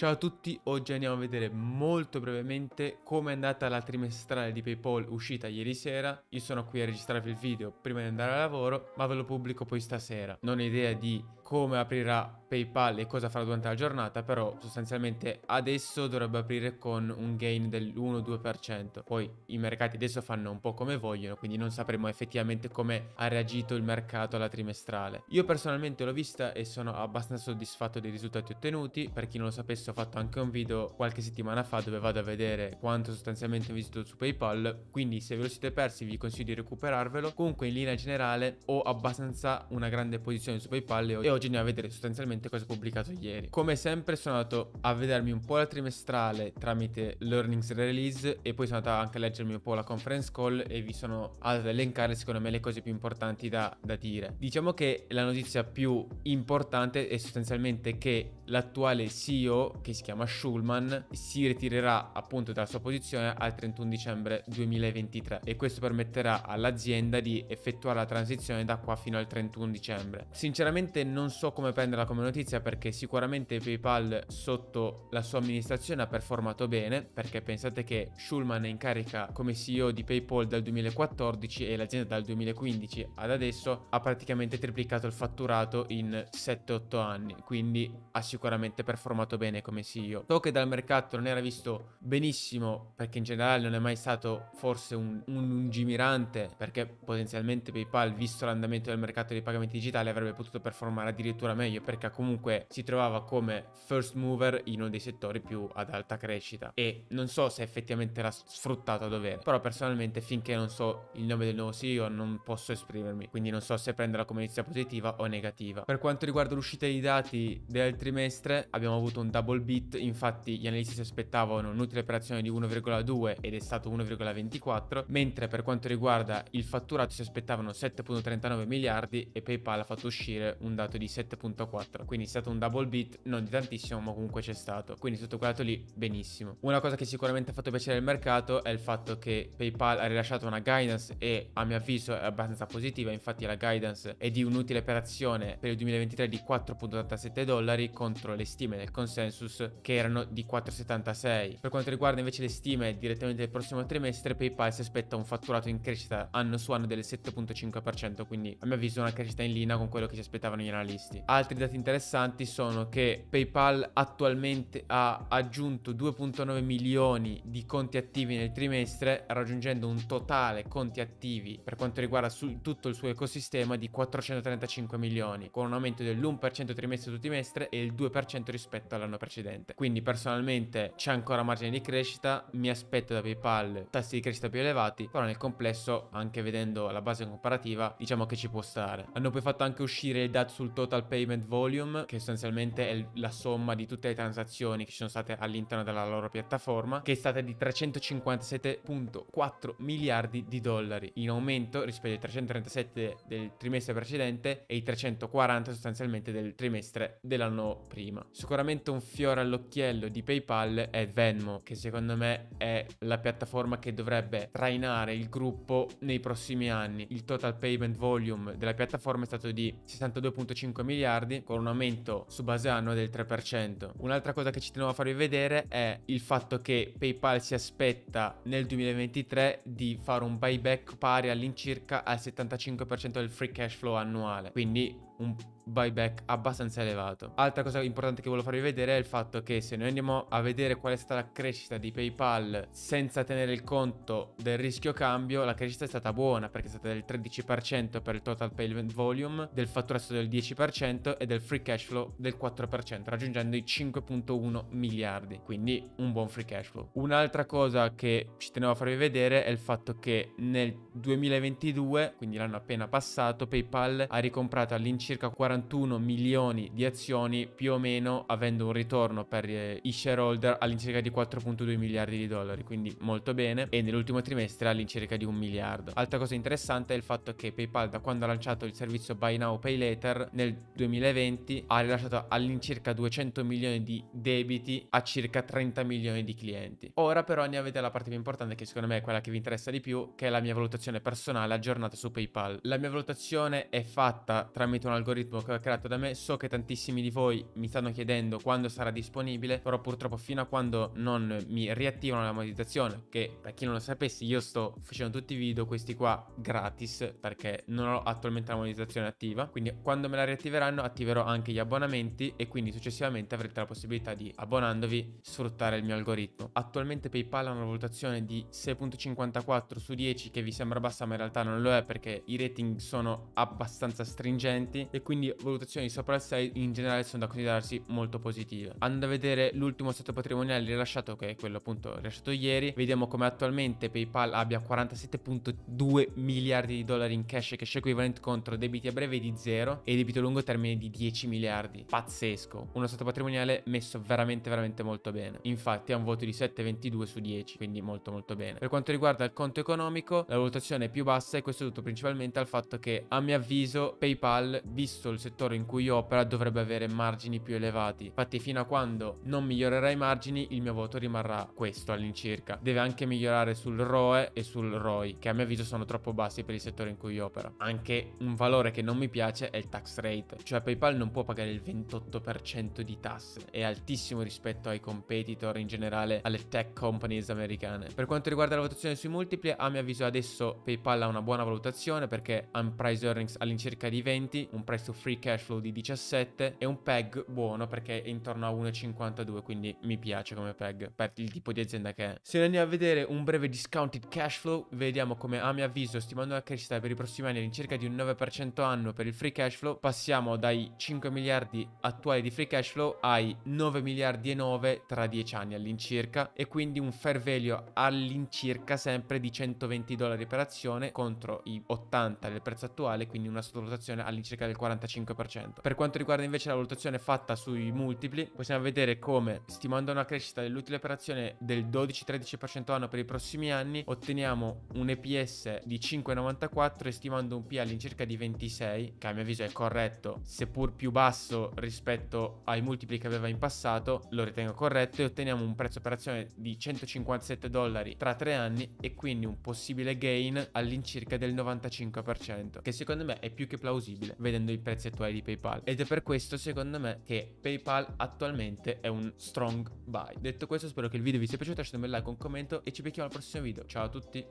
Ciao a tutti, oggi andiamo a vedere molto brevemente come è andata la trimestrale di Paypal uscita ieri sera. Io sono qui a registrarvi il video prima di andare a lavoro, ma ve lo pubblico poi stasera. Non ho idea di come aprirà PayPal e cosa farà durante la giornata, però sostanzialmente adesso dovrebbe aprire con un gain dell'1-2%. Poi i mercati adesso fanno un po' come vogliono, quindi non sapremo effettivamente come ha reagito il mercato alla trimestrale. Io personalmente l'ho vista e sono abbastanza soddisfatto dei risultati ottenuti. Per chi non lo sapesse ho fatto anche un video qualche settimana fa dove vado a vedere quanto sostanzialmente ho visto su PayPal, quindi se ve lo siete persi vi consiglio di recuperarvelo. Comunque in linea generale ho abbastanza una grande posizione su PayPal e ho oggi andiamo a vedere sostanzialmente cosa ho pubblicato ieri. Come sempre sono andato a vedermi un po' la trimestrale tramite Learnings Release e poi sono andato anche a leggermi un po' la conference call e vi sono ad elencare secondo me le cose più importanti da, da dire. Diciamo che la notizia più importante è sostanzialmente che l'attuale CEO che si chiama Schulman si ritirerà appunto dalla sua posizione al 31 dicembre 2023 e questo permetterà all'azienda di effettuare la transizione da qua fino al 31 dicembre. Sinceramente non non so come prenderla come notizia perché sicuramente PayPal sotto la sua amministrazione ha performato bene perché pensate che Schulman è in carica come CEO di PayPal dal 2014 e l'azienda dal 2015 ad adesso ha praticamente triplicato il fatturato in 7-8 anni, quindi ha sicuramente performato bene come CEO. So che dal mercato non era visto benissimo perché in generale non è mai stato forse un, un lungimirante perché potenzialmente PayPal visto l'andamento del mercato dei pagamenti digitali avrebbe potuto performare addirittura meglio perché comunque si trovava come first mover in uno dei settori più ad alta crescita e non so se effettivamente l'ha sfruttato a dovere, però personalmente finché non so il nome del nuovo CEO non posso esprimermi, quindi non so se prenderla come inizia positiva o negativa. Per quanto riguarda l'uscita dei dati del trimestre abbiamo avuto un double beat, infatti gli analisti si aspettavano un'utile operazione di 1,2 ed è stato 1,24, mentre per quanto riguarda il fatturato si aspettavano 7,39 miliardi e PayPal ha fatto uscire un dato di 7.4. Quindi è stato un double beat, non di tantissimo, ma comunque c'è stato. Quindi sotto quel lì, benissimo. Una cosa che sicuramente ha fatto piacere al mercato è il fatto che PayPal ha rilasciato una guidance e a mio avviso è abbastanza positiva. Infatti la guidance è di un'utile per azione per il 2023 di 4.87 dollari contro le stime del consensus che erano di 4.76. Per quanto riguarda invece le stime direttamente del prossimo trimestre, PayPal si aspetta un fatturato in crescita anno su anno del 7.5%, quindi a mio avviso una crescita in linea con quello che si aspettavano gli analisti acquisti. Altri dati interessanti sono che PayPal attualmente ha aggiunto 2.9 milioni di conti attivi nel trimestre, raggiungendo un totale conti attivi per quanto riguarda tutto il suo ecosistema di 435 milioni, con un aumento dell'1% trimestre su trimestre e il 2% rispetto all'anno precedente. Quindi personalmente c'è ancora margine di crescita, mi aspetto da PayPal tassi di crescita più elevati, però nel complesso, anche vedendo la base comparativa, diciamo che ci può stare. Hanno poi fatto anche uscire il dato sul totale total payment volume, che sostanzialmente è la somma di tutte le transazioni che ci sono state all'interno della loro piattaforma, che è stata di 357.4 miliardi di dollari, in aumento rispetto ai 337 del trimestre precedente e i 340 sostanzialmente del trimestre dell'anno prima. Sicuramente un fiore all'occhiello di PayPal è Venmo, che secondo me è la piattaforma che dovrebbe trainare il gruppo nei prossimi anni. Il total payment volume della piattaforma è stato di 62.5 1,5 miliardi con un aumento su base annua del 3%. Un'altra cosa che ci tenevo a farvi vedere è il fatto che PayPal si aspetta nel 2023 di fare un buyback pari all'incirca al 75% del free cash flow annuale. Quindi un buyback abbastanza elevato. Altra cosa importante che volevo farvi vedere è il fatto che se noi andiamo a vedere qual è stata la crescita di PayPal senza tenere il conto del rischio cambio, la crescita è stata buona perché è stata del 13% per il total payment volume, del fatturato del 10% e del free cash flow del 4%, raggiungendo i 5.1 miliardi, quindi un buon free cash flow. Un'altra cosa che ci tenevo a farvi vedere è il fatto che nel 2022, quindi l'anno appena passato, PayPal ha ricomprato all'incirca circa 41 milioni di azioni più o meno avendo un ritorno per eh, i shareholder all'incirca di 4.2 miliardi di dollari quindi molto bene e nell'ultimo trimestre all'incirca di un miliardo altra cosa interessante è il fatto che PayPal da quando ha lanciato il servizio Buy Now Pay Later nel 2020 ha rilasciato all'incirca 200 milioni di debiti a circa 30 milioni di clienti ora però ne avete la parte più importante che secondo me è quella che vi interessa di più che è la mia valutazione personale aggiornata su PayPal la mia valutazione è fatta tramite una algoritmo che ho creato da me, so che tantissimi di voi mi stanno chiedendo quando sarà disponibile, però purtroppo fino a quando non mi riattivano la monetizzazione, che per chi non lo sapesse io sto facendo tutti i video questi qua gratis perché non ho attualmente la monetizzazione attiva, quindi quando me la riattiveranno attiverò anche gli abbonamenti e quindi successivamente avrete la possibilità di abbonandovi sfruttare il mio algoritmo. Attualmente PayPal ha una valutazione di 6.54 su 10 che vi sembra bassa ma in realtà non lo è perché i rating sono abbastanza stringenti e quindi valutazioni sopra il 6 in generale sono da considerarsi molto positive. Andando a vedere l'ultimo stato patrimoniale rilasciato che è quello appunto rilasciato ieri, vediamo come attualmente PayPal abbia 47.2 miliardi di dollari in cash cash equivalent contro debiti a breve di 0 e debito a lungo termine di 10 miliardi. Pazzesco, uno stato patrimoniale messo veramente veramente molto bene. Infatti ha un voto di 7,22 su 10, quindi molto molto bene. Per quanto riguarda il conto economico, la valutazione è più bassa e questo è dovuto principalmente al fatto che a mio avviso PayPal visto il settore in cui opera, dovrebbe avere margini più elevati. Infatti fino a quando non migliorerà i margini, il mio voto rimarrà questo all'incirca. Deve anche migliorare sul ROE e sul ROI, che a mio avviso sono troppo bassi per il settore in cui opera. Anche un valore che non mi piace è il tax rate, cioè PayPal non può pagare il 28% di tasse, è altissimo rispetto ai competitor in generale, alle tech companies americane. Per quanto riguarda la votazione sui multipli, a mio avviso adesso PayPal ha una buona valutazione perché ha un price earnings all'incirca di 20, un price free cash flow di 17 e un PEG buono perché è intorno a 1,52 quindi mi piace come PEG per il tipo di azienda che è. Se andiamo a vedere un breve discounted cash flow vediamo come a mio avviso stimando la crescita per i prossimi anni all'incirca di un 9% anno per il free cash flow passiamo dai 5 miliardi attuali di free cash flow ai 9 miliardi e 9 tra 10 anni all'incirca e quindi un fair value all'incirca sempre di 120 dollari per azione contro i 80 del prezzo attuale quindi una sottovalutazione all'incirca del 45%. Per quanto riguarda invece la valutazione fatta sui multipli, possiamo vedere come stimando una crescita dell'utile per azione del 12-13% anno per i prossimi anni, otteniamo un EPS di 5,94 e stimando un P all'incirca di 26, che a mio avviso è corretto, seppur più basso rispetto ai multipli che aveva in passato, lo ritengo corretto e otteniamo un prezzo per azione di 157 dollari tra tre anni e quindi un possibile gain all'incirca del 95%, che secondo me è più che plausibile, vedendo vedendo i prezzi attuali di PayPal. Ed è per questo, secondo me, che PayPal attualmente è un strong buy. Detto questo, spero che il video vi sia piaciuto, lasciate un bel like, un commento e ci becchiamo al prossimo video. Ciao a tutti!